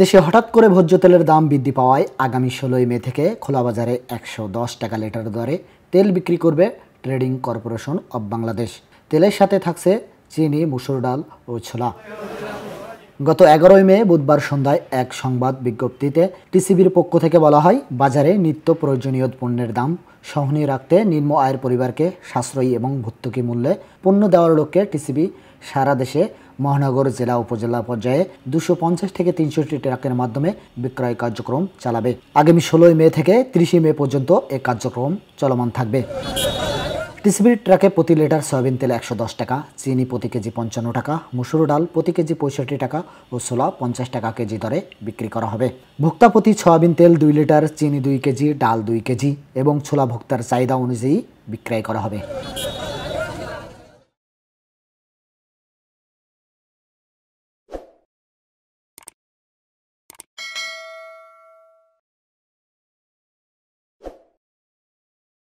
দেশে হঠাৎ করে ভোজ্য তেলের দাম বৃদ্ধি পাওয়ায় আগামী ষোলোই মে থেকে খোলা বাজারে একশো দশ টাকা লিটার দরে তেল বিক্রি করবে ট্রেডিং কর্পোরেশন অব বাংলাদেশ তেলের সাথে থাকছে চিনি মুসুর ডাল ও ছোলা গত এগারোই মে বুধবার সন্ধ্যায় এক সংবাদ বিজ্ঞপ্তিতে টিসিবির পক্ষ থেকে বলা হয় বাজারে নিত্য প্রয়োজনীয় পণ্যের দাম সহনীয় রাখতে নিম্ন আয়ের পরিবারকে সাশ্রয়ী এবং ভর্তুকি মূল্যে পণ্য দেওয়ার লক্ষ্যে টিসিবি সারা দেশে মহানগর জেলা উপজেলা পর্যায়ে দুশো পঞ্চাশ থেকে তিনশোটি ট্রাকের মাধ্যমে বিক্রয় কার্যক্রম চালাবে আগামী ষোলোই মে থেকে তিরিশে মে পর্যন্ত এ কার্যক্রম চলমান থাকবে টিসিবির ট্রাকে প্রতি লিটার সয়াবিন তেল একশো দশ টাকা চিনি প্রতি কেজি পঞ্চান্ন টাকা মুসুর ডাল প্রতি কেজি পঁয়ষট্টি টাকা ও সোলা পঞ্চাশ টাকা কেজি দরে বিক্রি করা হবে ভোক্তা প্রতি সয়াবিন তেল দুই লিটার চিনি দুই কেজি ডাল দুই কেজি এবং ছোলা ভোক্তার চাহিদা অনুযায়ী বিক্রয় করা হবে